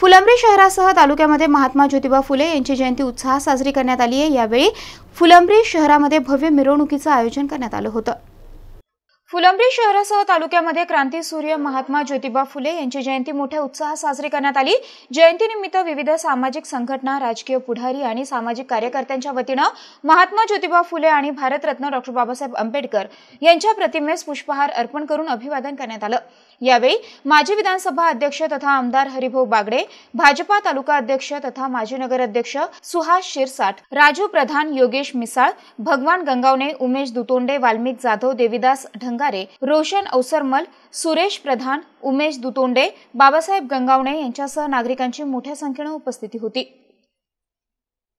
फुलंब्री शहरासह तालुक्यामध्ये महात्मा ज्योतिबा फुले यांची जयंती उत्साहात साजरी करण्यात आली आहे यावेळी फुलंब्री शहरामध्ये भव्य मिरवणुकीचं आयोजन करण्यात आलं होतं फुलंब्री शहरासह तालुक्यामध्ये क्रांती सूर्य महात्मा ज्योतिबा फुले यांची जयंती मोठ्या उत्साहात साजरी करण्यात आली जयंतीनिमित्त विविध सामाजिक संघटना राजकीय पुढारी आणि सामाजिक कार्यकर्त्यांच्या वतीनं महात्मा ज्योतिबा फुले आणि भारतरत्न डॉक्टर बाबासाहेब आंबेडकर यांच्या प्रतिमेस पुष्पहार अर्पण करून अभिवादन करण्यात आलं यावेळी माजी विधानसभा अध्यक्ष तथा आमदार हरिभाऊ बागडे भाजपा तालुका अध्यक्ष तथा माजी नगर अध्यक्ष सुहास शिरसाठ राजू प्रधान योगेश मिसाळ भगवान गंगावणे उमेश दुतोंडे वाल्मिक जाधव देविदास ढंग अंगारे रोशन अवसरमल सुरेश प्रधान उमेश दुतोंडे बाबासाहेब गंगावणे यांच्यासह नागरिकांची मोठ्या संख्येनं उपस्थिती होती